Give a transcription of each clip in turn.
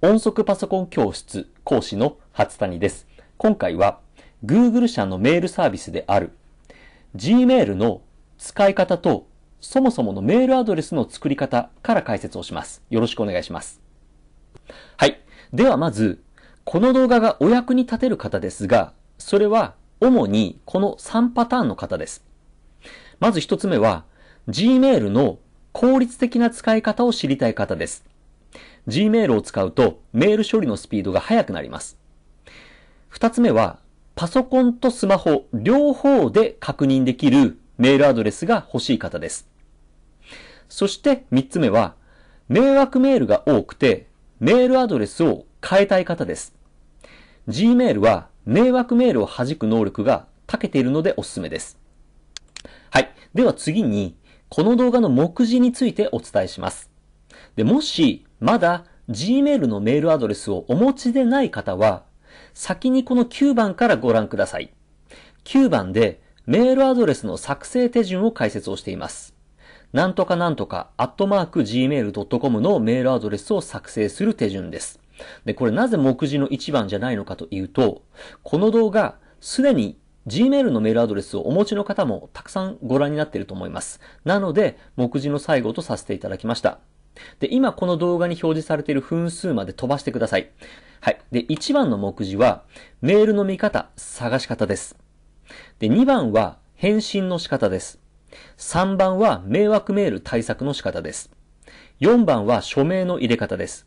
音速パソコン教室講師の初谷です。今回は Google 社のメールサービスである Gmail の使い方とそもそものメールアドレスの作り方から解説をします。よろしくお願いします。はい。ではまず、この動画がお役に立てる方ですが、それは主にこの3パターンの方です。まず1つ目は Gmail の効率的な使い方を知りたい方です。Gmail を使うとメール処理のスピードが速くなります。二つ目は、パソコンとスマホ両方で確認できるメールアドレスが欲しい方です。そして三つ目は、迷惑メールが多くて、メールアドレスを変えたい方です。Gmail は迷惑メールを弾く能力が長けているのでおすすめです。はい。では次に、この動画の目次についてお伝えします。で、もし、まだ Gmail のメールアドレスをお持ちでない方は、先にこの9番からご覧ください。9番でメールアドレスの作成手順を解説をしています。なんとかなんとか、アットマーク gmail.com のメールアドレスを作成する手順です。で、これなぜ目次の1番じゃないのかというと、この動画、すでに Gmail のメールアドレスをお持ちの方もたくさんご覧になっていると思います。なので、目次の最後とさせていただきました。で、今この動画に表示されている分数まで飛ばしてください。はい。で、1番の目次は、メールの見方、探し方です。で、2番は、返信の仕方です。3番は、迷惑メール対策の仕方です。4番は、署名の入れ方です。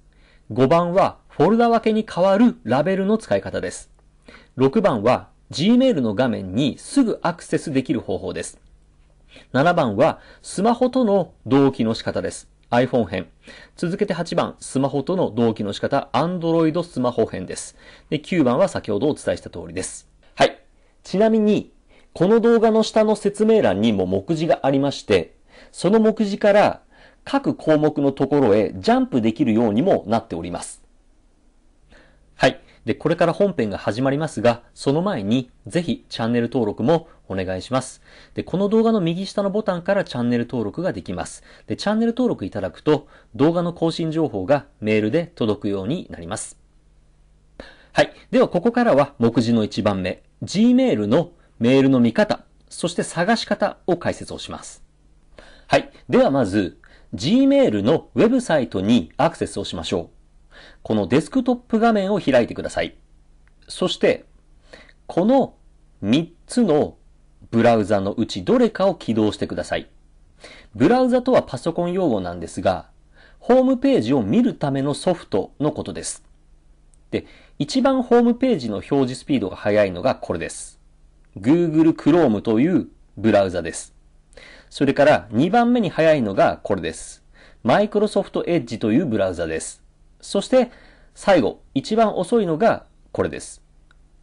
5番は、フォルダ分けに変わるラベルの使い方です。6番は、Gmail の画面にすぐアクセスできる方法です。7番は、スマホとの同期の仕方です。iPhone 編。続けて8番、スマホとの同期の仕方、Android スマホ編です。で、9番は先ほどお伝えした通りです。はい。ちなみに、この動画の下の説明欄にも目次がありまして、その目次から各項目のところへジャンプできるようにもなっております。で、これから本編が始まりますが、その前に、ぜひチャンネル登録もお願いします。で、この動画の右下のボタンからチャンネル登録ができます。で、チャンネル登録いただくと、動画の更新情報がメールで届くようになります。はい。では、ここからは、目次の1番目、Gmail のメールの見方、そして探し方を解説をします。はい。では、まず、Gmail のウェブサイトにアクセスをしましょう。このデスクトップ画面を開いてください。そして、この3つのブラウザのうちどれかを起動してください。ブラウザとはパソコン用語なんですが、ホームページを見るためのソフトのことです。で、一番ホームページの表示スピードが速いのがこれです。Google Chrome というブラウザです。それから2番目に速いのがこれです。Microsoft Edge というブラウザです。そして、最後、一番遅いのがこれです。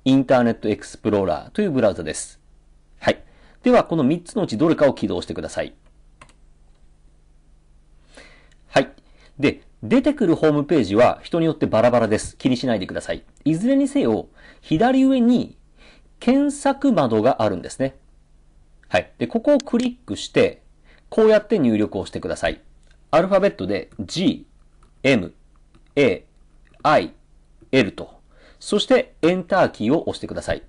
インターネットエクスプローラーというブラウザです。はい。では、この3つのうちどれかを起動してください。はい。で、出てくるホームページは人によってバラバラです。気にしないでください。いずれにせよ、左上に検索窓があるんですね。はい。で、ここをクリックして、こうやって入力をしてください。アルファベットで G、M、A、I、L と、そしてエンターキーを押してください。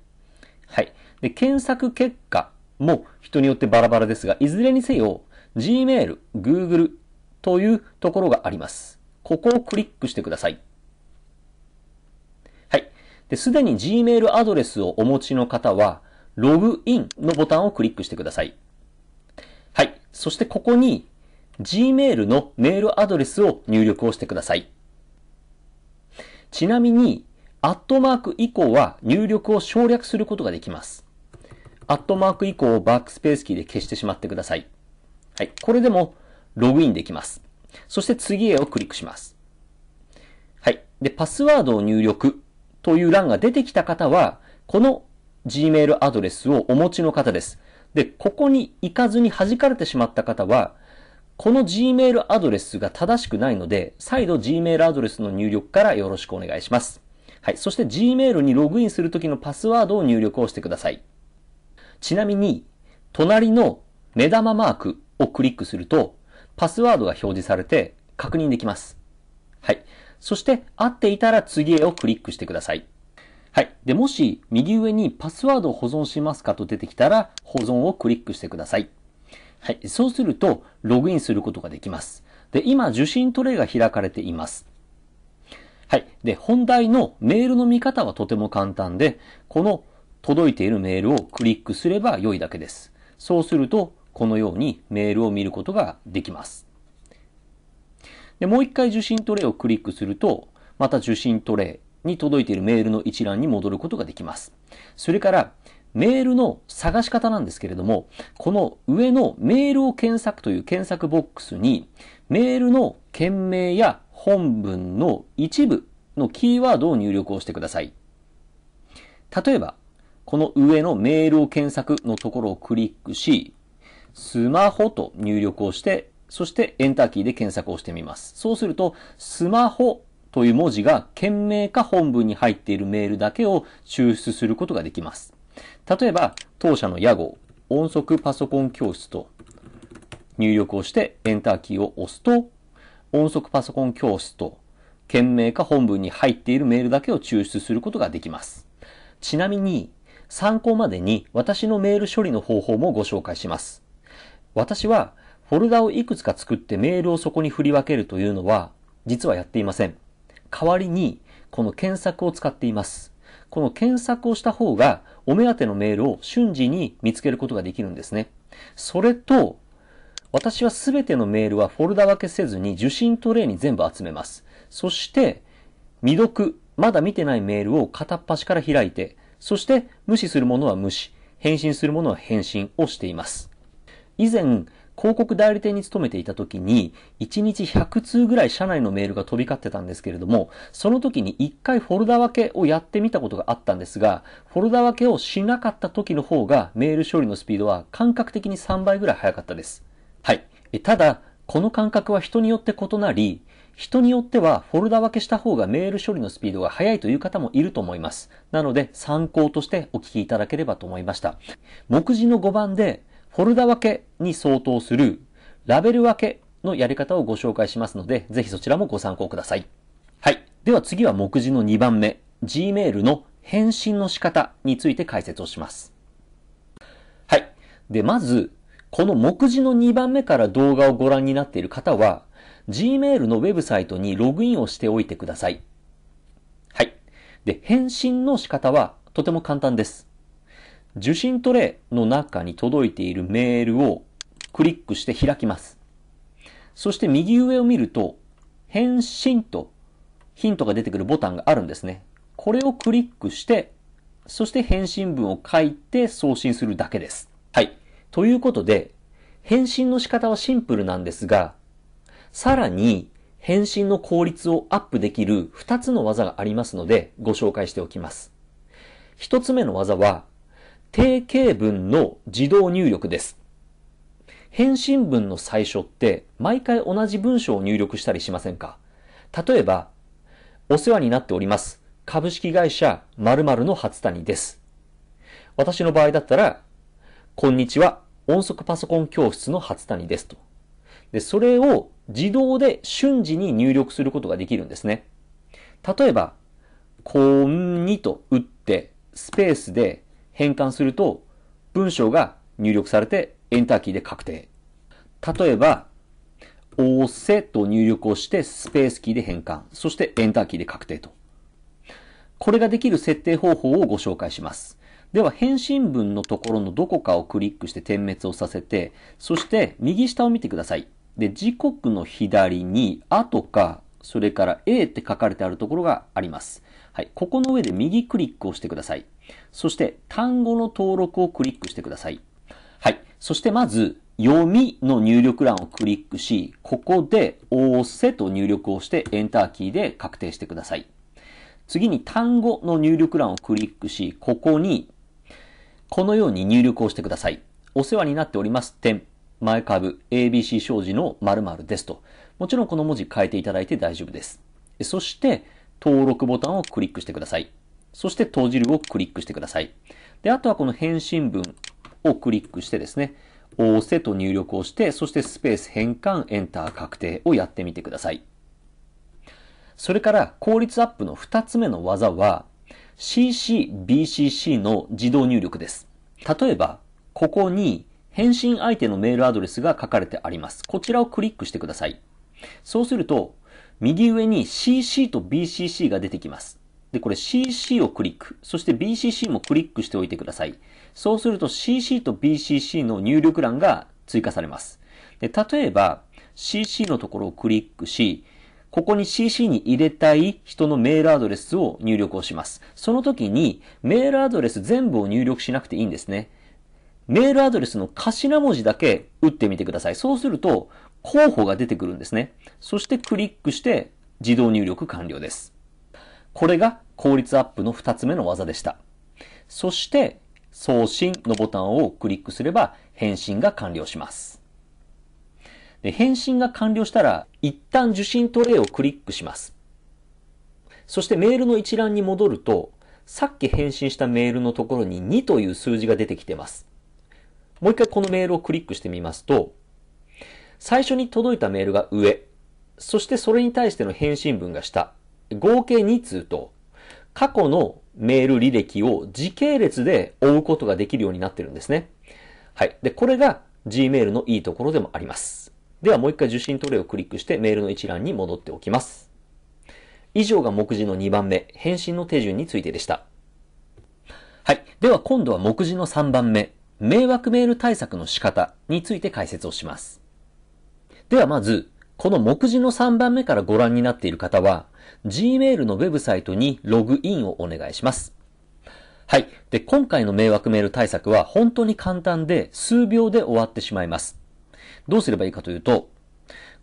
はい。で、検索結果も人によってバラバラですが、いずれにせよ、Gmail、Google というところがあります。ここをクリックしてください。はい。で、すでに Gmail アドレスをお持ちの方は、ログインのボタンをクリックしてください。はい。そしてここに Gmail のメールアドレスを入力をしてください。ちなみに、アットマーク以降は入力を省略することができます。アットマーク以降をバックスペースキーで消してしまってください。はい。これでもログインできます。そして次へをクリックします。はい。で、パスワードを入力という欄が出てきた方は、この Gmail アドレスをお持ちの方です。で、ここに行かずに弾かれてしまった方は、この Gmail アドレスが正しくないので、再度 Gmail アドレスの入力からよろしくお願いします。はい。そして Gmail にログインするときのパスワードを入力をしてください。ちなみに、隣の目玉マークをクリックすると、パスワードが表示されて確認できます。はい。そして、合っていたら次へをクリックしてください。はい。で、もし、右上にパスワードを保存しますかと出てきたら、保存をクリックしてください。はい。そうすると、ログインすることができます。で、今、受信トレイが開かれています。はい。で、本題のメールの見方はとても簡単で、この届いているメールをクリックすれば良いだけです。そうすると、このようにメールを見ることができます。で、もう一回受信トレイをクリックすると、また受信トレイに届いているメールの一覧に戻ることができます。それから、メールの探し方なんですけれども、この上のメールを検索という検索ボックスに、メールの件名や本文の一部のキーワードを入力をしてください。例えば、この上のメールを検索のところをクリックし、スマホと入力をして、そしてエンターキーで検索をしてみます。そうすると、スマホという文字が件名か本文に入っているメールだけを抽出することができます。例えば、当社の屋号、音速パソコン教室と入力をしてエンターキーを押すと、音速パソコン教室と件名か本文に入っているメールだけを抽出することができます。ちなみに、参考までに私のメール処理の方法もご紹介します。私はフォルダをいくつか作ってメールをそこに振り分けるというのは実はやっていません。代わりにこの検索を使っています。この検索をした方がお目当てのメールを瞬時に見つけることができるんですね。それと、私はすべてのメールはフォルダ分けせずに受信トレイに全部集めます。そして、未読、まだ見てないメールを片っ端から開いて、そして無視するものは無視、返信するものは返信をしています。以前、広告代理店に勤めていた時に、1日100通ぐらい社内のメールが飛び交ってたんですけれども、その時に1回フォルダ分けをやってみたことがあったんですが、フォルダ分けをしなかった時の方がメール処理のスピードは感覚的に3倍ぐらい速かったです。はい。ただ、この感覚は人によって異なり、人によってはフォルダ分けした方がメール処理のスピードが速いという方もいると思います。なので参考としてお聞きいただければと思いました。目次の5番でフォルダ分けに相当するラベル分けのやり方をご紹介しますので、ぜひそちらもご参考ください。はい。では次は目次の2番目、Gmail の返信の仕方について解説をします。はい。で、まず、この目次の2番目から動画をご覧になっている方は、Gmail のウェブサイトにログインをしておいてください。はい。で、返信の仕方はとても簡単です。受信トレイの中に届いているメールをクリックして開きます。そして右上を見ると、返信とヒントが出てくるボタンがあるんですね。これをクリックして、そして返信文を書いて送信するだけです。はい。ということで、返信の仕方はシンプルなんですが、さらに返信の効率をアップできる2つの技がありますのでご紹介しておきます。1つ目の技は、定型文の自動入力です。返信文の最初って毎回同じ文章を入力したりしませんか例えば、お世話になっております。株式会社〇〇の初谷です。私の場合だったら、こんにちは。音速パソコン教室の初谷ですと。で、それを自動で瞬時に入力することができるんですね。例えば、こんにと打って、スペースで変換すると、文章が入力されてエンターキーで確定。例えば、おせと入力をしてスペースキーで変換、そしてエンターキーで確定と。これができる設定方法をご紹介します。では、返信文のところのどこかをクリックして点滅をさせて、そして右下を見てください。で、時刻の左に、あとか、それから A って書かれてあるところがあります。はい。ここの上で右クリックをしてください。そして単語の登録をクリックしてください。はい。そしてまず、読みの入力欄をクリックし、ここで仰せと入力をしてエンターキーで確定してください。次に単語の入力欄をクリックし、ここにこのように入力をしてください。お世話になっております。点、前株、ABC 障子の〇〇ですと。もちろんこの文字変えていただいて大丈夫です。そして、登録ボタンをクリックしてください。そして閉じるをクリックしてください。で、あとはこの返信文をクリックしてですね、押せと入力をして、そしてスペース変換、エンター確定をやってみてください。それから効率アップの2つ目の技は、CC、BCC の自動入力です。例えば、ここに返信相手のメールアドレスが書かれてあります。こちらをクリックしてください。そうすると、右上に CC と BCC が出てきます。で、これ CC をクリック。そして BCC もクリックしておいてください。そうすると CC と BCC の入力欄が追加されます。で、例えば CC のところをクリックし、ここに CC に入れたい人のメールアドレスを入力をします。その時にメールアドレス全部を入力しなくていいんですね。メールアドレスの頭文字だけ打ってみてください。そうすると候補が出てくるんですね。そしてクリックして自動入力完了です。これが効率アップの二つ目の技でした。そして、送信のボタンをクリックすれば返信が完了します。で返信が完了したら、一旦受信トレイをクリックします。そしてメールの一覧に戻ると、さっき返信したメールのところに2という数字が出てきてます。もう一回このメールをクリックしてみますと、最初に届いたメールが上、そしてそれに対しての返信文が下。合計2通と、過去のメール履歴を時系列で追うことができるようになってるんですね。はい。で、これが Gmail のいいところでもあります。ではもう一回受信トレイをクリックしてメールの一覧に戻っておきます。以上が目次の2番目、返信の手順についてでした。はい。では今度は目次の3番目、迷惑メール対策の仕方について解説をします。ではまず、この目次の3番目からご覧になっている方は、Gmail のウェブサイトにログインをお願いします。はい。で、今回の迷惑メール対策は本当に簡単で数秒で終わってしまいます。どうすればいいかというと、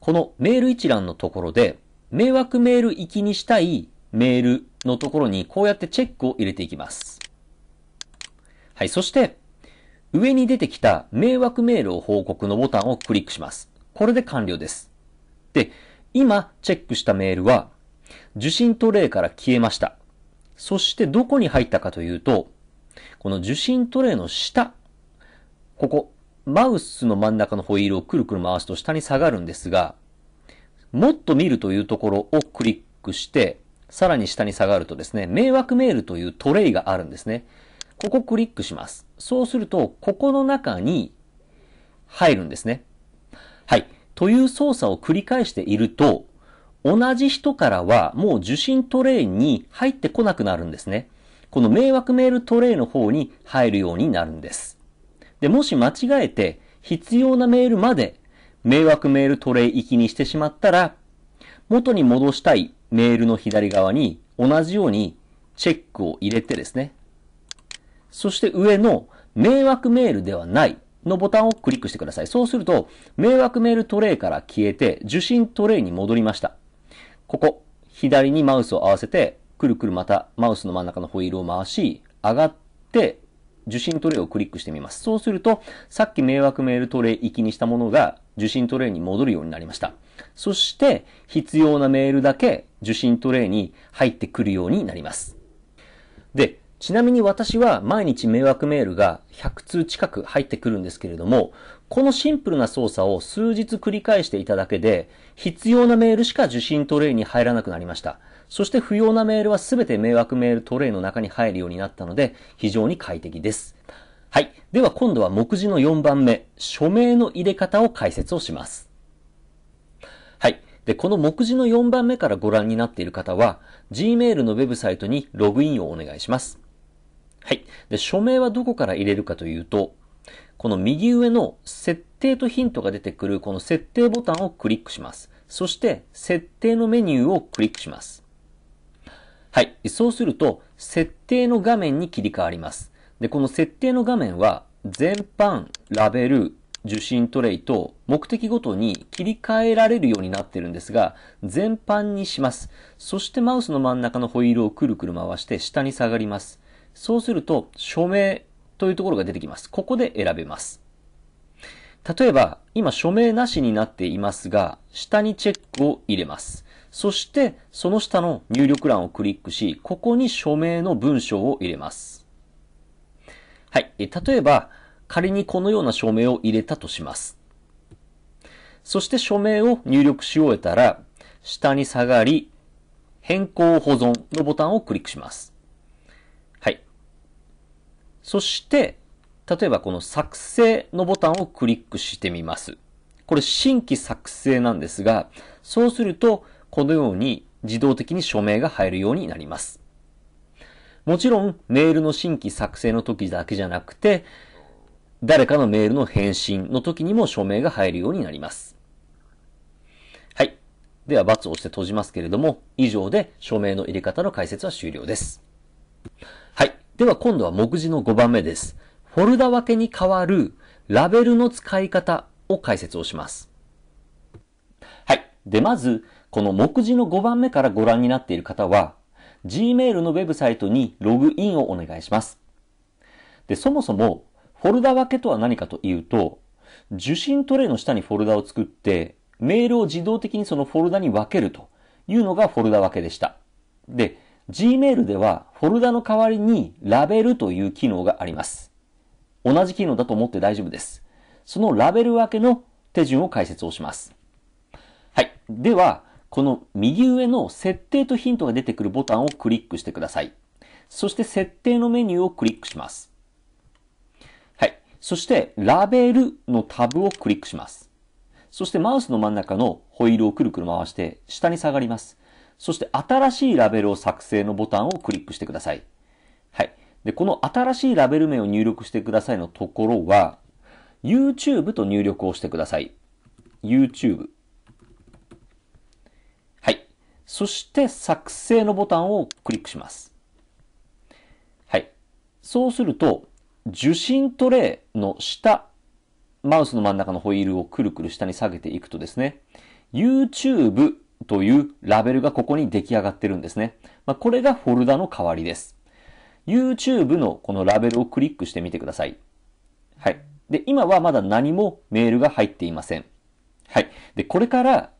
このメール一覧のところで、迷惑メール行きにしたいメールのところにこうやってチェックを入れていきます。はい。そして、上に出てきた迷惑メールを報告のボタンをクリックします。これで完了です。で、今チェックしたメールは受信トレイから消えました。そしてどこに入ったかというと、この受信トレイの下、ここ、マウスの真ん中のホイールをくるくる回すと下に下がるんですが、もっと見るというところをクリックして、さらに下に下がるとですね、迷惑メールというトレイがあるんですね。ここクリックします。そうすると、ここの中に入るんですね。はい。という操作を繰り返していると、同じ人からはもう受信トレイに入ってこなくなるんですね。この迷惑メールトレイの方に入るようになるんです。で、もし間違えて必要なメールまで迷惑メールトレイ行きにしてしまったら、元に戻したいメールの左側に同じようにチェックを入れてですね。そして上の迷惑メールではないのボタンをクリックしてください。そうすると迷惑メールトレイから消えて受信トレイに戻りました。ここ、左にマウスを合わせて、くるくるまたマウスの真ん中のホイールを回し、上がって、受信トレイをクリックしてみます。そうすると、さっき迷惑メールトレイ行きにしたものが受信トレイに戻るようになりました。そして、必要なメールだけ受信トレイに入ってくるようになります。で、ちなみに私は毎日迷惑メールが100通近く入ってくるんですけれども、このシンプルな操作を数日繰り返していただけで、必要なメールしか受信トレイに入らなくなりました。そして不要なメールはすべて迷惑メールトレイの中に入るようになったので、非常に快適です。はい。では今度は目次の4番目、署名の入れ方を解説をします。はい。で、この目次の4番目からご覧になっている方は、Gmail のウェブサイトにログインをお願いします。はい。で、署名はどこから入れるかというと、この右上の設定とヒントが出てくるこの設定ボタンをクリックします。そして、設定のメニューをクリックします。はい。そうすると、設定の画面に切り替わります。で、この設定の画面は、全般、ラベル、受信トレイと目的ごとに切り替えられるようになってるんですが、全般にします。そしてマウスの真ん中のホイールをくるくる回して下に下がります。そうすると、署名というところが出てきます。ここで選べます。例えば、今署名なしになっていますが、下にチェックを入れます。そして、その下の入力欄をクリックし、ここに署名の文章を入れます。はい。例えば、仮にこのような署名を入れたとします。そして署名を入力し終えたら、下に下がり、変更保存のボタンをクリックします。そして、例えばこの作成のボタンをクリックしてみます。これ新規作成なんですが、そうするとこのように自動的に署名が入るようになります。もちろんメールの新規作成の時だけじゃなくて、誰かのメールの返信の時にも署名が入るようになります。はい。では、バツを押して閉じますけれども、以上で署名の入れ方の解説は終了です。はい。では今度は目次の5番目です。フォルダ分けに変わるラベルの使い方を解説をします。はい。で、まず、この目次の5番目からご覧になっている方は、Gmail のウェブサイトにログインをお願いします。で、そもそも、フォルダ分けとは何かというと、受信トレイの下にフォルダを作って、メールを自動的にそのフォルダに分けるというのがフォルダ分けでした。で、Gmail ではフォルダの代わりにラベルという機能があります。同じ機能だと思って大丈夫です。そのラベル分けの手順を解説をします。はい。では、この右上の設定とヒントが出てくるボタンをクリックしてください。そして設定のメニューをクリックします。はい。そして、ラベルのタブをクリックします。そしてマウスの真ん中のホイールをくるくる回して下に下がります。そして新しいラベルを作成のボタンをクリックしてください。はい。で、この新しいラベル名を入力してくださいのところは、YouTube と入力をしてください。YouTube。はい。そして作成のボタンをクリックします。はい。そうすると、受信トレイの下、マウスの真ん中のホイールをくるくる下に下げていくとですね、YouTube というラベルがここに出来上がってるんですね。まあ、これがフォルダの代わりです。YouTube のこのラベルをクリックしてみてください。はい。で、今はまだ何もメールが入っていません。はい。で、これから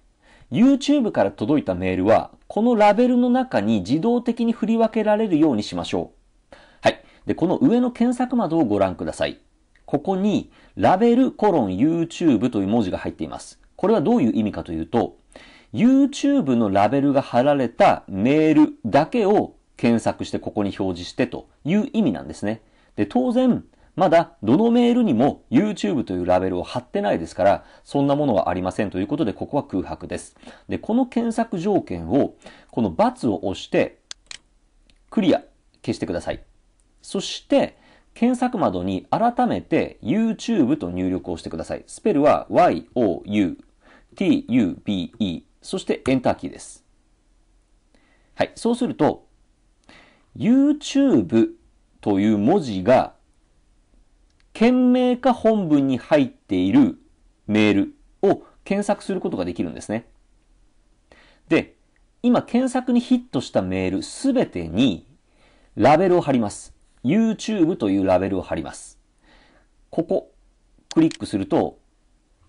YouTube から届いたメールは、このラベルの中に自動的に振り分けられるようにしましょう。はい。で、この上の検索窓をご覧ください。ここに、ラベルコロン YouTube という文字が入っています。これはどういう意味かというと、YouTube のラベルが貼られたメールだけを検索してここに表示してという意味なんですね。で、当然、まだどのメールにも YouTube というラベルを貼ってないですから、そんなものはありませんということで、ここは空白です。で、この検索条件を、この×を押して、クリア、消してください。そして、検索窓に改めて YouTube と入力をしてください。スペルは y, o, u, t, u, b, e そしてエンターキーです。はい。そうすると、YouTube という文字が、件名か本文に入っているメールを検索することができるんですね。で、今検索にヒットしたメールすべてにラベルを貼ります。YouTube というラベルを貼ります。ここ、クリックすると、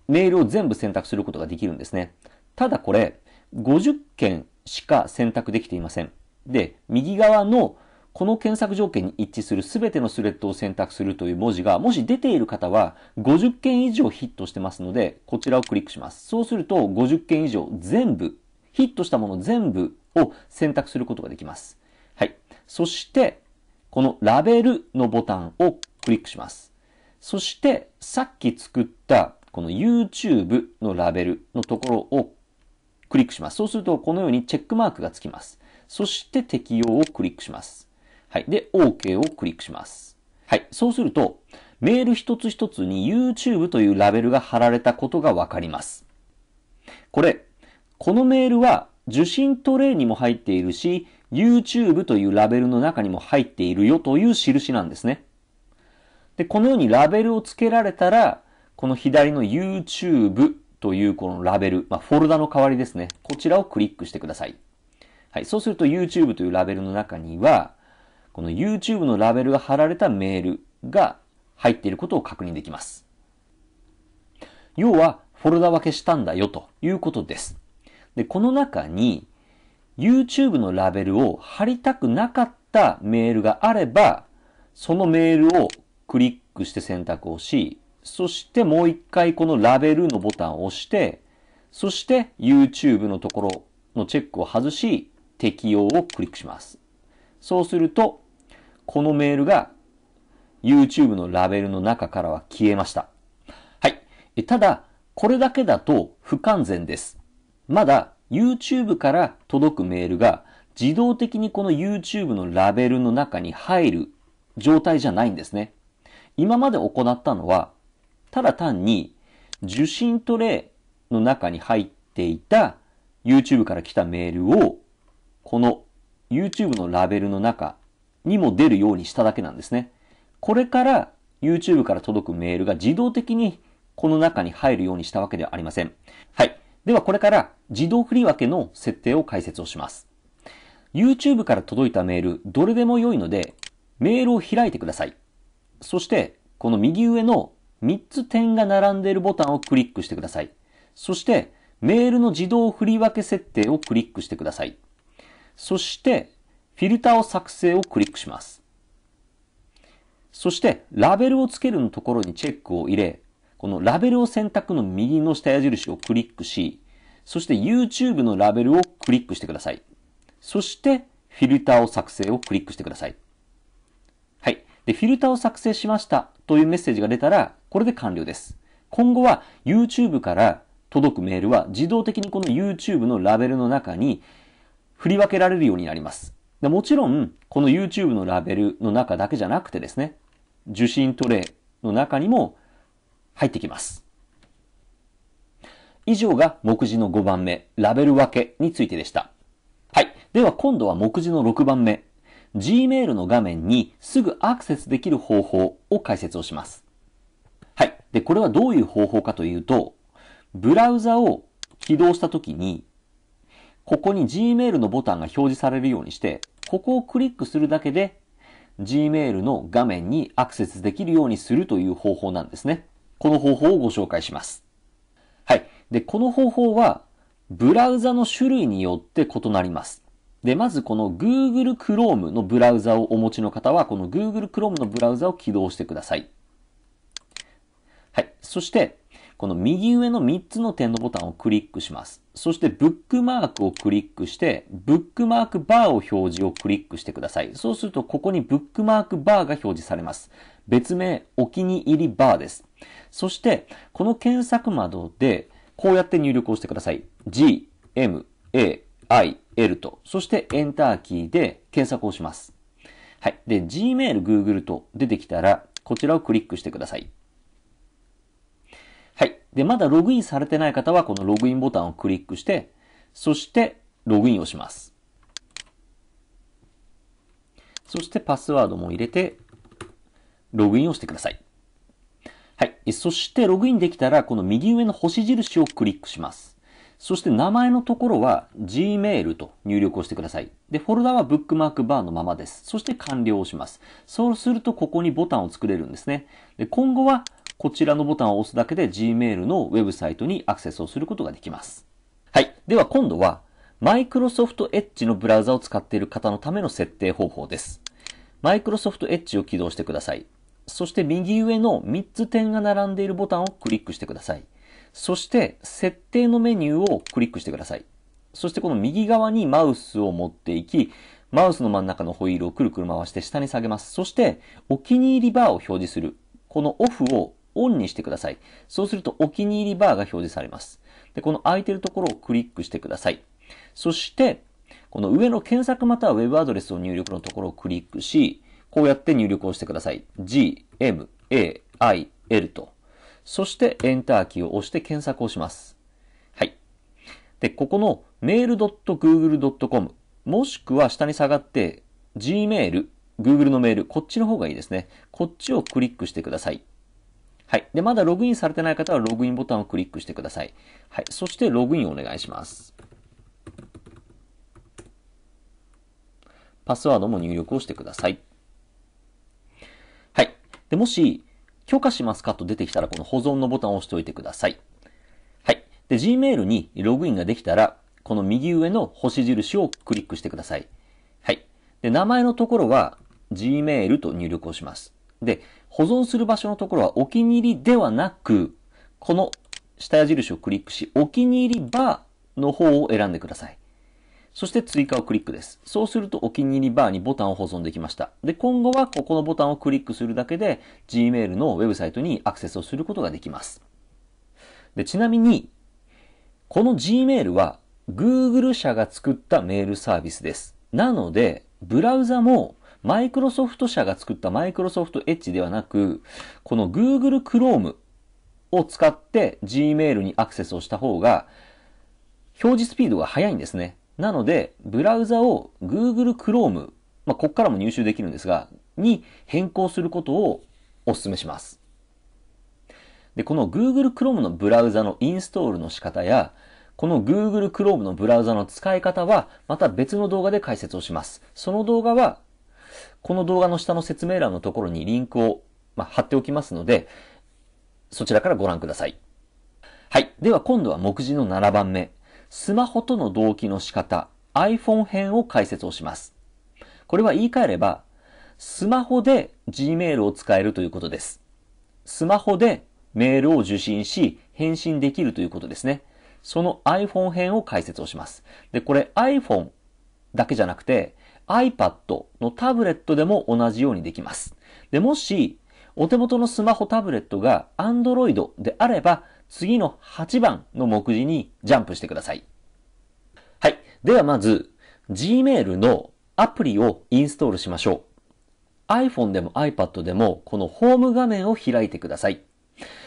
メールを全部選択することができるんですね。ただこれ、50件しか選択できていません。で、右側のこの検索条件に一致する全てのスレッドを選択するという文字が、もし出ている方は50件以上ヒットしてますので、こちらをクリックします。そうすると50件以上全部、ヒットしたもの全部を選択することができます。はい。そして、このラベルのボタンをクリックします。そして、さっき作ったこの YouTube のラベルのところをクリックします。そうすると、このようにチェックマークがつきます。そして適用をクリックします。はい。で、OK をクリックします。はい。そうすると、メール一つ一つに YouTube というラベルが貼られたことがわかります。これ、このメールは受信トレイにも入っているし、YouTube というラベルの中にも入っているよという印なんですね。で、このようにラベルを付けられたら、この左の YouTube というこのラベル、まあ、フォルダの代わりですね。こちらをクリックしてください。はい。そうすると YouTube というラベルの中には、この YouTube のラベルが貼られたメールが入っていることを確認できます。要は、フォルダ分けしたんだよということです。で、この中に YouTube のラベルを貼りたくなかったメールがあれば、そのメールをクリックして選択をし、そしてもう一回このラベルのボタンを押して、そして YouTube のところのチェックを外し、適用をクリックします。そうすると、このメールが YouTube のラベルの中からは消えました。はい。えただ、これだけだと不完全です。まだ YouTube から届くメールが自動的にこの YouTube のラベルの中に入る状態じゃないんですね。今まで行ったのはただ単に受信トレイの中に入っていた YouTube から来たメールをこの YouTube のラベルの中にも出るようにしただけなんですね。これから YouTube から届くメールが自動的にこの中に入るようにしたわけではありません。はい。ではこれから自動振り分けの設定を解説をします。YouTube から届いたメール、どれでも良いので、メールを開いてください。そして、この右上の3つ点が並んでいるボタンをクリックしてください。そして、メールの自動振り分け設定をクリックしてください。そして、フィルターを作成をクリックします。そして、ラベルをつけるのところにチェックを入れ、このラベルを選択の右の下矢印をクリックし、そして YouTube のラベルをクリックしてください。そして、フィルターを作成をクリックしてください。で、フィルターを作成しましたというメッセージが出たら、これで完了です。今後は YouTube から届くメールは自動的にこの YouTube のラベルの中に振り分けられるようになります。でもちろん、この YouTube のラベルの中だけじゃなくてですね、受信トレイの中にも入ってきます。以上が目次の5番目、ラベル分けについてでした。はい。では今度は目次の6番目、Gmail の画面にすぐアクセスできる方法を解説をします。はい。で、これはどういう方法かというと、ブラウザを起動したときに、ここに Gmail のボタンが表示されるようにして、ここをクリックするだけで Gmail の画面にアクセスできるようにするという方法なんですね。この方法をご紹介します。はい。で、この方法は、ブラウザの種類によって異なります。で、まずこの Google Chrome のブラウザをお持ちの方は、この Google Chrome のブラウザを起動してください。はい。そして、この右上の3つの点のボタンをクリックします。そして、ブックマークをクリックして、ブックマークバーを表示をクリックしてください。そうすると、ここにブックマークバーが表示されます。別名、お気に入りバーです。そして、この検索窓で、こうやって入力をしてください。G, M, A, L と、そして Enter キーで検索をします。はい。で、Gmail、Google と出てきたら、こちらをクリックしてください。はい。で、まだログインされてない方は、このログインボタンをクリックして、そして、ログインをします。そして、パスワードも入れて、ログインをしてください。はい。そして、ログインできたら、この右上の星印をクリックします。そして名前のところは Gmail と入力をしてください。で、フォルダはブックマークバーのままです。そして完了をします。そうするとここにボタンを作れるんですね。で、今後はこちらのボタンを押すだけで Gmail のウェブサイトにアクセスをすることができます。はい。では今度は Microsoft Edge のブラウザを使っている方のための設定方法です。Microsoft Edge を起動してください。そして右上の3つ点が並んでいるボタンをクリックしてください。そして設定のメニューをクリックしてください。そしてこの右側にマウスを持っていき、マウスの真ん中のホイールをくるくる回して下に下げます。そしてお気に入りバーを表示する。このオフをオンにしてください。そうするとお気に入りバーが表示されます。で、この空いてるところをクリックしてください。そして、この上の検索または Web アドレスを入力のところをクリックし、こうやって入力をしてください。g, m, a, i, l と。そしてエンターキーを押して検索をします。はい。で、ここの mail.google.com もしくは下に下がって gmail、google のメール、こっちの方がいいですね。こっちをクリックしてください。はい。で、まだログインされてない方はログインボタンをクリックしてください。はい。そしてログインをお願いします。パスワードも入力をしてください。はい。で、もし、許可しますかと出てきたらこの保存のボタンを押しておいてください。はい。で、Gmail にログインができたら、この右上の星印をクリックしてください。はい。で、名前のところは Gmail と入力をします。で、保存する場所のところはお気に入りではなく、この下矢印をクリックし、お気に入りバーの方を選んでください。そして追加をクリックです。そうするとお気に入りバーにボタンを保存できました。で、今後はここのボタンをクリックするだけで Gmail のウェブサイトにアクセスをすることができます。で、ちなみに、この Gmail は Google 社が作ったメールサービスです。なので、ブラウザもマイクロソフト社が作ったマイクロソフトエッジではなく、この Google Chrome を使って Gmail にアクセスをした方が、表示スピードが速いんですね。なので、ブラウザを Google Chrome、まあ、こっからも入手できるんですが、に変更することをお勧めします。で、この Google Chrome のブラウザのインストールの仕方や、この Google Chrome のブラウザの使い方は、また別の動画で解説をします。その動画は、この動画の下の説明欄のところにリンクを、まあ、貼っておきますので、そちらからご覧ください。はい。では今度は目次の7番目。スマホとの同期の仕方、iPhone 編を解説をします。これは言い換えれば、スマホで Gmail を使えるということです。スマホでメールを受信し、返信できるということですね。その iPhone 編を解説をします。で、これ iPhone だけじゃなくて、iPad のタブレットでも同じようにできます。で、もし、お手元のスマホタブレットが Android であれば、次の8番の目次にジャンプしてください。はい。ではまず、Gmail のアプリをインストールしましょう。iPhone でも iPad でもこのホーム画面を開いてください。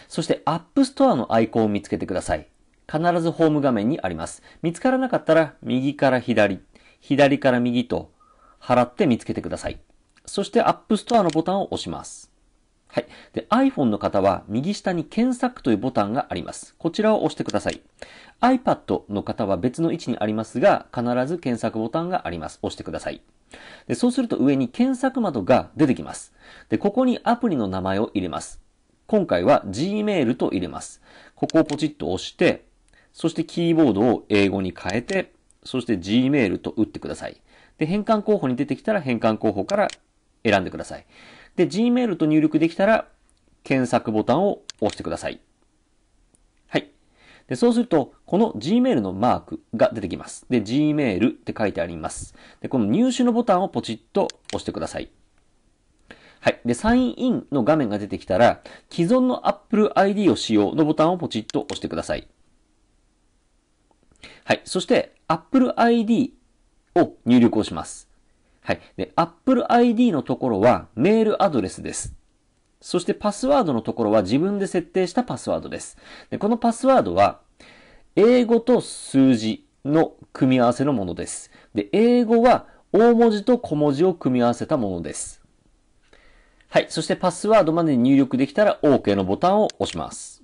そして App Store のアイコンを見つけてください。必ずホーム画面にあります。見つからなかったら右から左、左から右と払って見つけてください。そして App Store のボタンを押します。はい。で、iPhone の方は右下に検索というボタンがあります。こちらを押してください。iPad の方は別の位置にありますが、必ず検索ボタンがあります。押してください。で、そうすると上に検索窓が出てきます。で、ここにアプリの名前を入れます。今回は Gmail と入れます。ここをポチッと押して、そしてキーボードを英語に変えて、そして Gmail と打ってください。で、変換候補に出てきたら変換候補から選んでください。で、Gmail と入力できたら、検索ボタンを押してください。はい。で、そうすると、この Gmail のマークが出てきます。で、Gmail って書いてあります。で、この入手のボタンをポチッと押してください。はい。で、サインインの画面が出てきたら、既存の Apple ID を使用のボタンをポチッと押してください。はい。そして、Apple ID を入力をします。はい。で、Apple ID のところはメールアドレスです。そしてパスワードのところは自分で設定したパスワードです。でこのパスワードは、英語と数字の組み合わせのものです。で、英語は大文字と小文字を組み合わせたものです。はい。そしてパスワードまで入力できたら OK のボタンを押します。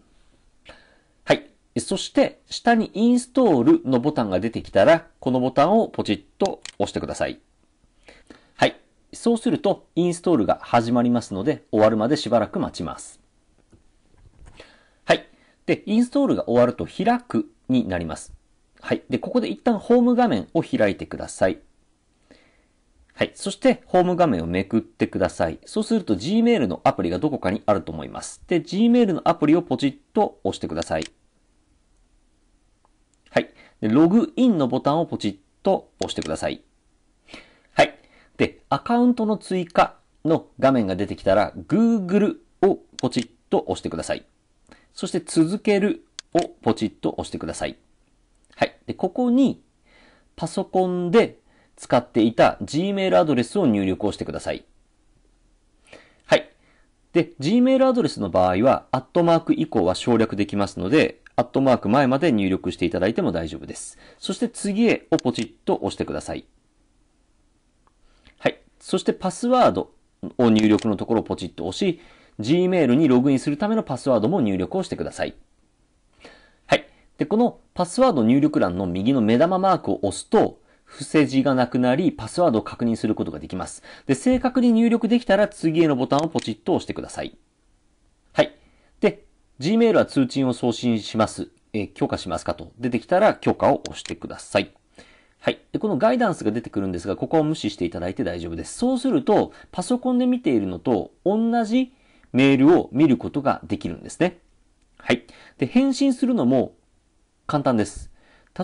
はい。そして、下にインストールのボタンが出てきたら、このボタンをポチッと押してください。そうすると、インストールが始まりますので、終わるまでしばらく待ちます。はい。で、インストールが終わると、開くになります。はい。で、ここで一旦ホーム画面を開いてください。はい。そして、ホーム画面をめくってください。そうすると、Gmail のアプリがどこかにあると思います。で、Gmail のアプリをポチッと押してください。はい。で、ログインのボタンをポチッと押してください。で、アカウントの追加の画面が出てきたら、Google をポチッと押してください。そして、続けるをポチッと押してください。はい。で、ここに、パソコンで使っていた Gmail アドレスを入力をしてください。はい。で、Gmail アドレスの場合は、アットマーク以降は省略できますので、アットマーク前まで入力していただいても大丈夫です。そして次へをポチッと押してください。そしてパスワードを入力のところをポチッと押し、Gmail にログインするためのパスワードも入力をしてください。はい。で、このパスワード入力欄の右の目玉マークを押すと、伏せ字がなくなり、パスワードを確認することができます。で、正確に入力できたら次へのボタンをポチッと押してください。はい。で、Gmail は通知を送信します。え許可しますかと出てきたら許可を押してください。はい。で、このガイダンスが出てくるんですが、ここを無視していただいて大丈夫です。そうすると、パソコンで見ているのと同じメールを見ることができるんですね。はい。で、返信するのも簡単です。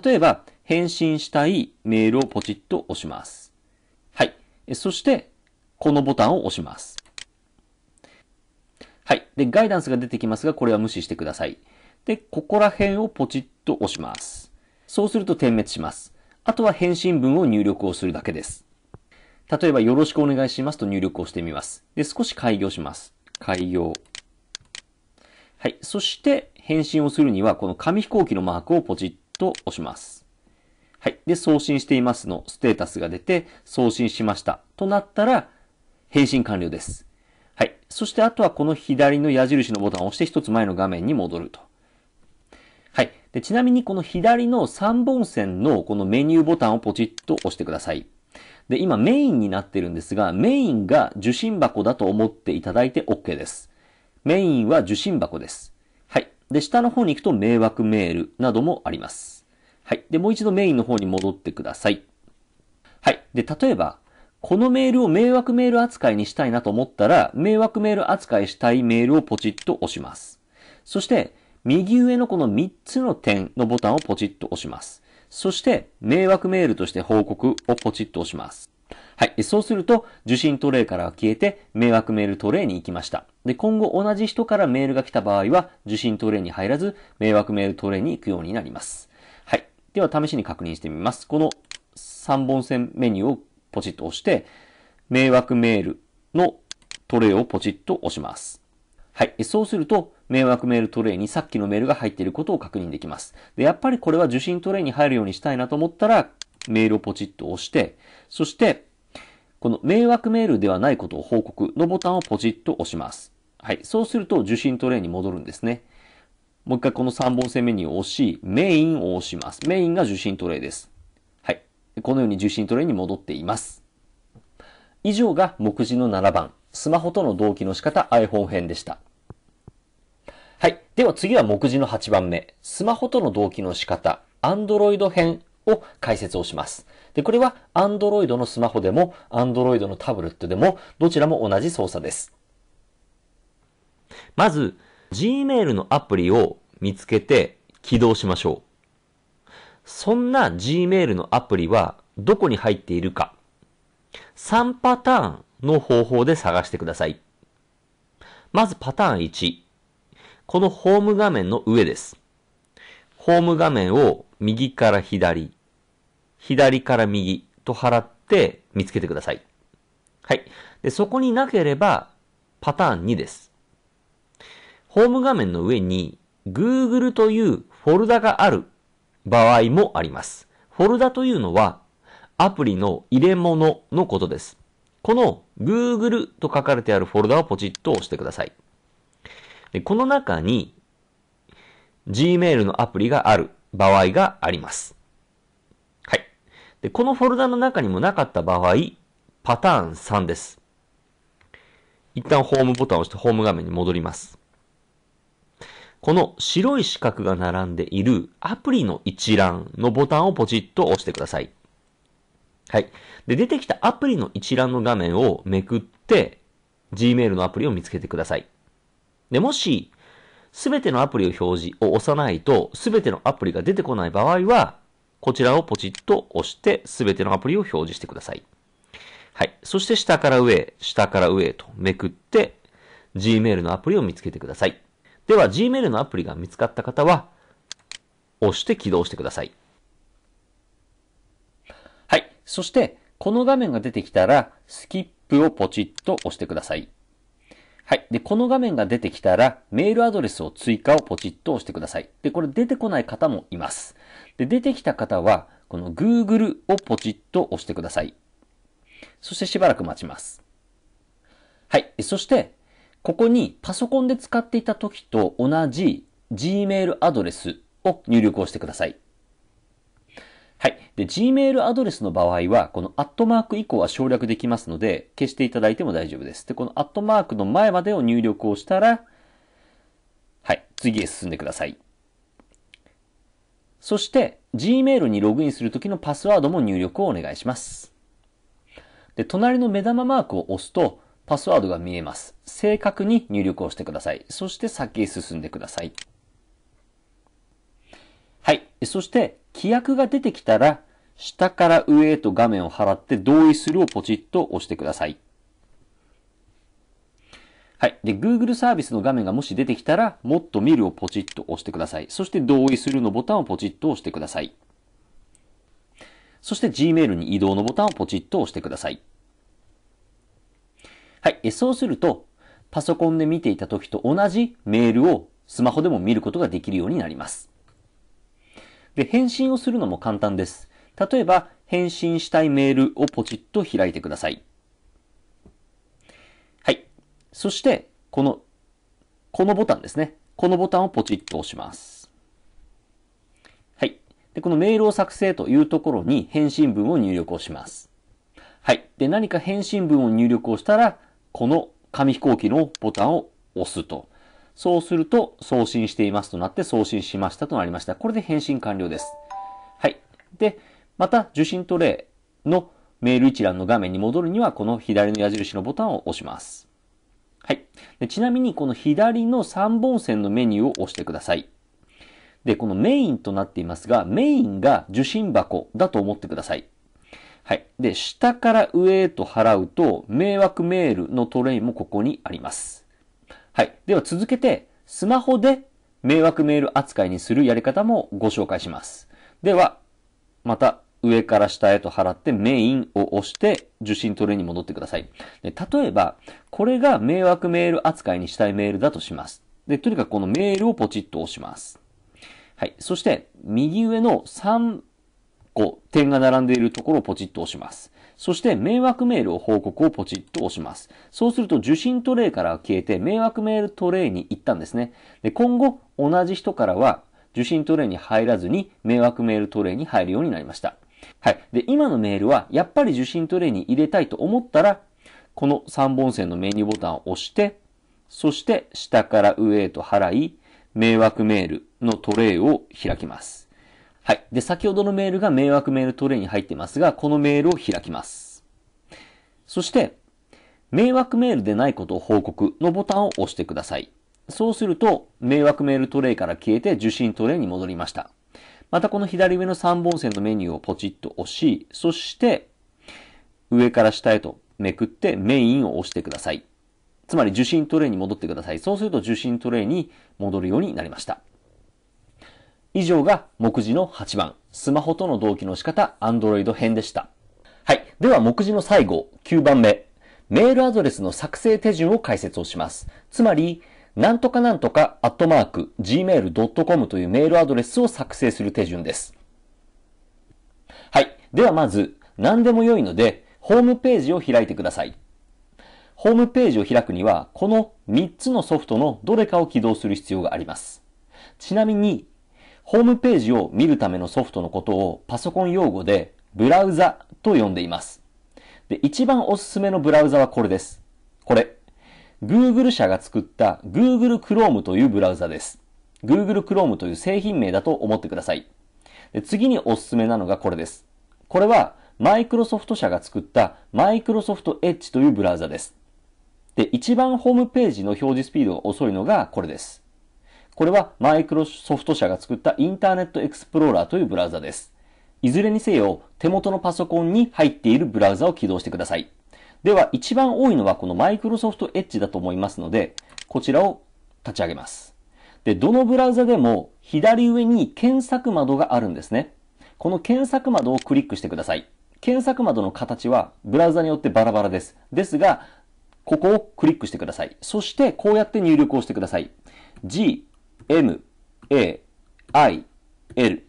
例えば、返信したいメールをポチッと押します。はい。そして、このボタンを押します。はい。で、ガイダンスが出てきますが、これは無視してください。で、ここら辺をポチッと押します。そうすると点滅します。あとは返信文を入力をするだけです。例えば、よろしくお願いしますと入力をしてみます。で、少し開業します。開業。はい。そして、返信をするには、この紙飛行機のマークをポチッと押します。はい。で、送信していますのステータスが出て、送信しましたとなったら、返信完了です。はい。そして、あとはこの左の矢印のボタンを押して一つ前の画面に戻ると。で、ちなみにこの左の3本線のこのメニューボタンをポチッと押してください。で、今メインになってるんですが、メインが受信箱だと思っていただいて OK です。メインは受信箱です。はい。で、下の方に行くと迷惑メールなどもあります。はい。で、もう一度メインの方に戻ってください。はい。で、例えば、このメールを迷惑メール扱いにしたいなと思ったら、迷惑メール扱いしたいメールをポチッと押します。そして、右上のこの3つの点のボタンをポチッと押します。そして、迷惑メールとして報告をポチッと押します。はい。そうすると、受信トレイから消えて、迷惑メールトレイに行きました。で、今後同じ人からメールが来た場合は、受信トレイに入らず、迷惑メールトレイに行くようになります。はい。では、試しに確認してみます。この3本線メニューをポチッと押して、迷惑メールのトレイをポチッと押します。はい。そうすると、迷惑メールトレイにさっきのメールが入っていることを確認できます。で、やっぱりこれは受信トレイに入るようにしたいなと思ったら、メールをポチッと押して、そして、この迷惑メールではないことを報告のボタンをポチッと押します。はい。そうすると受信トレイに戻るんですね。もう一回この3本線メニューを押し、メインを押します。メインが受信トレイです。はい。このように受信トレイに戻っています。以上が目次の7番、スマホとの同期の仕方 iPhone 編でした。はい。では次は目次の8番目。スマホとの同期の仕方、Android 編を解説をします。で、これは Android のスマホでも Android のタブレットでもどちらも同じ操作です。まず、Gmail のアプリを見つけて起動しましょう。そんな Gmail のアプリはどこに入っているか、3パターンの方法で探してください。まずパターン1。このホーム画面の上です。ホーム画面を右から左、左から右と払って見つけてください。はい。で、そこになければ、パターン2です。ホーム画面の上に Google というフォルダがある場合もあります。フォルダというのはアプリの入れ物のことです。この Google と書かれてあるフォルダをポチッと押してください。で、この中に Gmail のアプリがある場合があります。はい。で、このフォルダの中にもなかった場合、パターン3です。一旦ホームボタンを押してホーム画面に戻ります。この白い四角が並んでいるアプリの一覧のボタンをポチッと押してください。はい。で、出てきたアプリの一覧の画面をめくって、Gmail のアプリを見つけてください。で、もし、すべてのアプリを表示を押さないと、すべてのアプリが出てこない場合は、こちらをポチッと押して、すべてのアプリを表示してください。はい。そして下から上、下から上とめくって、Gmail のアプリを見つけてください。では、Gmail のアプリが見つかった方は、押して起動してください。はい。そして、この画面が出てきたら、スキップをポチッと押してください。はい。で、この画面が出てきたら、メールアドレスを追加をポチッと押してください。で、これ出てこない方もいます。で、出てきた方は、この Google をポチッと押してください。そしてしばらく待ちます。はい。そして、ここにパソコンで使っていた時と同じ Gmail アドレスを入力をしてください。はい。で、Gmail アドレスの場合は、このアットマーク以降は省略できますので、消していただいても大丈夫です。で、このアットマークの前までを入力をしたら、はい。次へ進んでください。そして、Gmail にログインするときのパスワードも入力をお願いします。で、隣の目玉マークを押すと、パスワードが見えます。正確に入力をしてください。そして先へ進んでください。はい。そして、規約が出てきたら、下から上へと画面を払って同意するをポチッと押してください。はい。で、Google サービスの画面がもし出てきたら、もっと見るをポチッと押してください。そして同意するのボタンをポチッと押してください。そして Gmail に移動のボタンをポチッと押してください。はい。そうすると、パソコンで見ていた時と同じメールをスマホでも見ることができるようになります。で、返信をするのも簡単です。例えば、返信したいメールをポチッと開いてください。はい。そして、この、このボタンですね。このボタンをポチッと押します。はい。で、このメールを作成というところに返信文を入力をします。はい。で、何か返信文を入力をしたら、この紙飛行機のボタンを押すとそうすると、送信していますとなって送信しましたとなりました。これで返信完了です。はい。で、また受信トレイのメール一覧の画面に戻るには、この左の矢印のボタンを押します。はい。でちなみに、この左の3本線のメニューを押してください。で、このメインとなっていますが、メインが受信箱だと思ってください。はい。で、下から上へと払うと、迷惑メールのトレイもここにあります。はい。では続けて、スマホで迷惑メール扱いにするやり方もご紹介します。では、また上から下へと払ってメインを押して受信トレイに戻ってください。で例えば、これが迷惑メール扱いにしたいメールだとします。で、とにかくこのメールをポチッと押します。はい。そして、右上の3個点が並んでいるところをポチッと押します。そして迷惑メールを報告をポチッと押します。そうすると受信トレイから消えて迷惑メールトレイに行ったんですね。で今後、同じ人からは受信トレイに入らずに迷惑メールトレイに入るようになりました。はい。で、今のメールはやっぱり受信トレイに入れたいと思ったら、この3本線のメニューボタンを押して、そして下から上へと払い、迷惑メールのトレイを開きます。はい。で、先ほどのメールが迷惑メールトレイに入ってますが、このメールを開きます。そして、迷惑メールでないことを報告のボタンを押してください。そうすると、迷惑メールトレイから消えて受信トレイに戻りました。またこの左上の3本線のメニューをポチッと押し、そして、上から下へとめくってメインを押してください。つまり受信トレイに戻ってください。そうすると受信トレイに戻るようになりました。以上が目次の8番、スマホとの同期の仕方 Android 編でした。はい。では目次の最後、9番目。メールアドレスの作成手順を解説をします。つまり、なんとかなんとか、アットマーク、gmail.com というメールアドレスを作成する手順です。はい。ではまず、何でも良いので、ホームページを開いてください。ホームページを開くには、この3つのソフトのどれかを起動する必要があります。ちなみに、ホームページを見るためのソフトのことをパソコン用語でブラウザと呼んでいます。で、一番おすすめのブラウザはこれです。これ。Google 社が作った Google Chrome というブラウザです。Google Chrome という製品名だと思ってください。で次におすすめなのがこれです。これは Microsoft 社が作った Microsoft Edge というブラウザです。で、一番ホームページの表示スピードが遅いのがこれです。これはマイクロソフト社が作ったインターネットエクスプローラーというブラウザです。いずれにせよ、手元のパソコンに入っているブラウザを起動してください。では、一番多いのはこのマイクロソフトエッジだと思いますので、こちらを立ち上げます。で、どのブラウザでも左上に検索窓があるんですね。この検索窓をクリックしてください。検索窓の形はブラウザによってバラバラです。ですが、ここをクリックしてください。そして、こうやって入力をしてください。g m, a, i, l,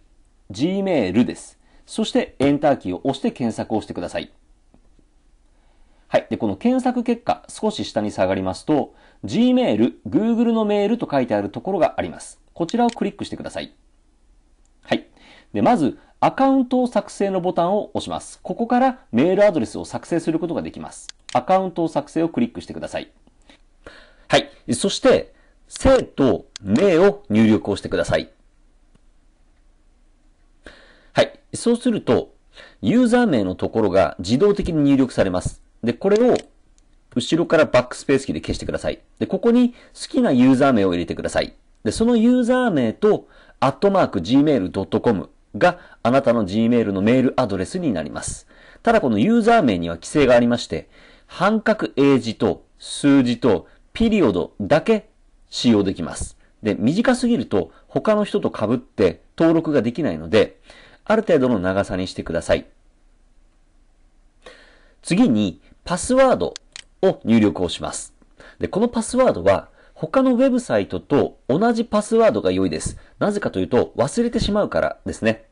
gmail です。そしてエンターキーを押して検索をしてください。はい。で、この検索結果、少し下に下がりますと、Gmail、Google のメールと書いてあるところがあります。こちらをクリックしてください。はい。で、まず、アカウントを作成のボタンを押します。ここからメールアドレスを作成することができます。アカウントを作成をクリックしてください。はい。そして、生と名を入力をしてください。はい。そうすると、ユーザー名のところが自動的に入力されます。で、これを後ろからバックスペースキーで消してください。で、ここに好きなユーザー名を入れてください。で、そのユーザー名と、アットマーク gmail.com があなたの gmail のメールアドレスになります。ただこのユーザー名には規制がありまして、半角英字と数字とピリオドだけ使用できます。で、短すぎると他の人と被って登録ができないので、ある程度の長さにしてください。次に、パスワードを入力をします。で、このパスワードは他のウェブサイトと同じパスワードが良いです。なぜかというと忘れてしまうからですね。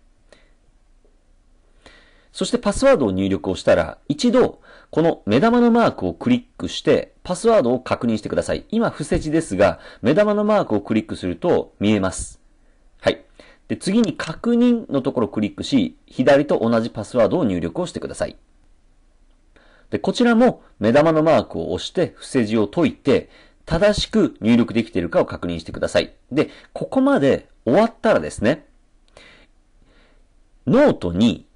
そしてパスワードを入力をしたら、一度この目玉のマークをクリックして、パスワードを確認してください。今、伏せ字ですが、目玉のマークをクリックすると見えます。はい。で、次に確認のところをクリックし、左と同じパスワードを入力をしてください。で、こちらも目玉のマークを押して、伏せ字を解いて、正しく入力できているかを確認してください。で、ここまで終わったらですね、ノートに、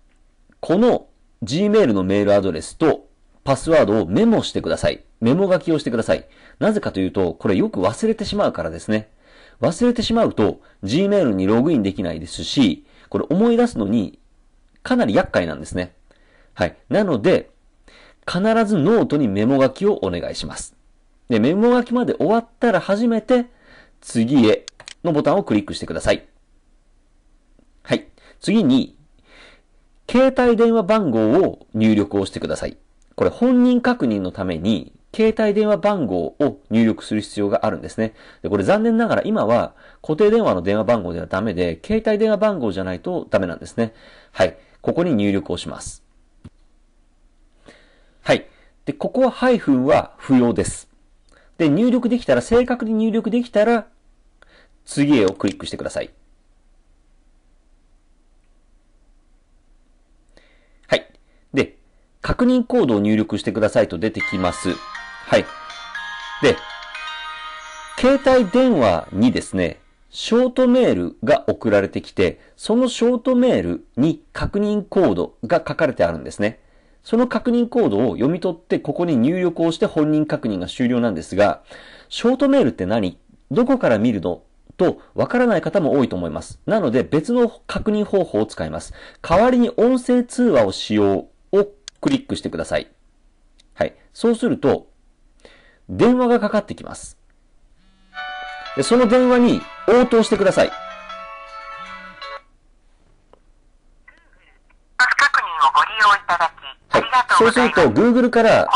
この Gmail のメールアドレスとパスワードをメモしてください。メモ書きをしてください。なぜかというと、これよく忘れてしまうからですね。忘れてしまうと、Gmail にログインできないですし、これ思い出すのに、かなり厄介なんですね。はい。なので、必ずノートにメモ書きをお願いします。で、メモ書きまで終わったら初めて、次へのボタンをクリックしてください。はい。次に、携帯電話番号を入力をしてください。これ本人確認のために、携帯電話番号を入力する必要があるんですね。で、これ残念ながら今は固定電話の電話番号ではダメで、携帯電話番号じゃないとダメなんですね。はい。ここに入力をします。はい。で、ここはハイフンは不要です。で、入力できたら、正確に入力できたら、次へをクリックしてください。確認コードを入力してくださいと出てきます。はい。で、携帯電話にですね、ショートメールが送られてきて、そのショートメールに確認コードが書かれてあるんですね。その確認コードを読み取って、ここに入力をして本人確認が終了なんですが、ショートメールって何どこから見るのと、わからない方も多いと思います。なので、別の確認方法を使います。代わりに音声通話を使用クリックしてください。はい。そうすると、電話がかかってきます。でその電話に応答してください。はい。そうすると、Google から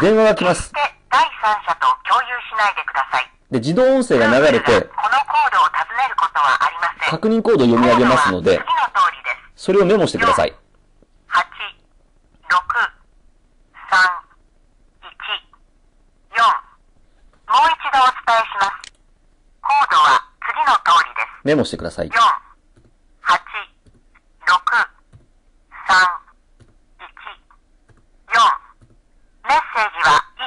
電話が来ます。第三者と共有しないでください。で、自動音声が流れて、このコードを尋ねることはありま確認コードを読み上げますので、次の通りです。それをメモしてください。8、もう一度お伝えします。コードは次の通りです。メモしてください。4、8、6、3、1、4。メッセージは以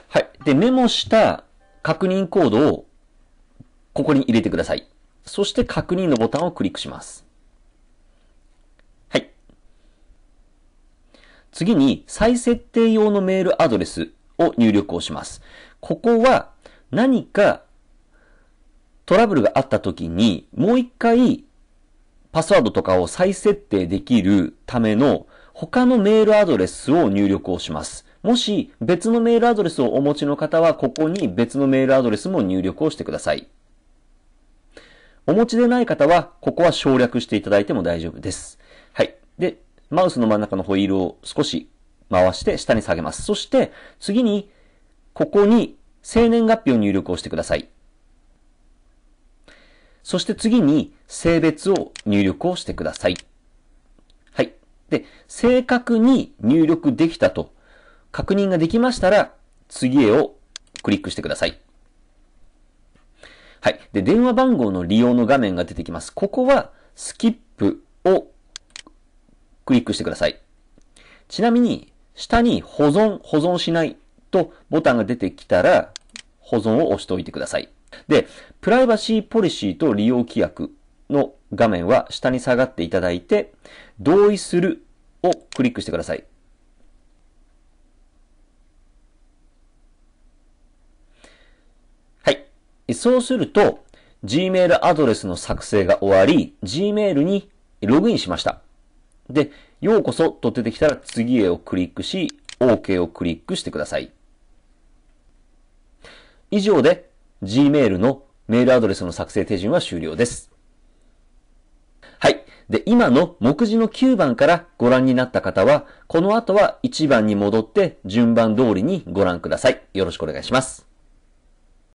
上です。はい。で、メモした確認コードをここに入れてください。そして確認のボタンをクリックします。次に再設定用のメールアドレスを入力をします。ここは何かトラブルがあった時にもう一回パスワードとかを再設定できるための他のメールアドレスを入力をします。もし別のメールアドレスをお持ちの方はここに別のメールアドレスも入力をしてください。お持ちでない方はここは省略していただいても大丈夫です。はい。で、マウスの真ん中のホイールを少し回して下に下げます。そして、次に、ここに生年月日を入力をしてください。そして次に、性別を入力をしてください。はい。で、正確に入力できたと確認ができましたら、次へをクリックしてください。はい。で、電話番号の利用の画面が出てきます。ここは、スキップをクリックしてください。ちなみに、下に保存、保存しないとボタンが出てきたら、保存を押しておいてください。で、プライバシーポリシーと利用規約の画面は下に下がっていただいて、同意するをクリックしてください。はい。そうすると、Gmail アドレスの作成が終わり、Gmail にログインしました。で、ようこそと出てきたら次へをクリックし、OK をクリックしてください。以上で Gmail のメールアドレスの作成手順は終了です。はい。で、今の目次の9番からご覧になった方は、この後は1番に戻って順番通りにご覧ください。よろしくお願いします。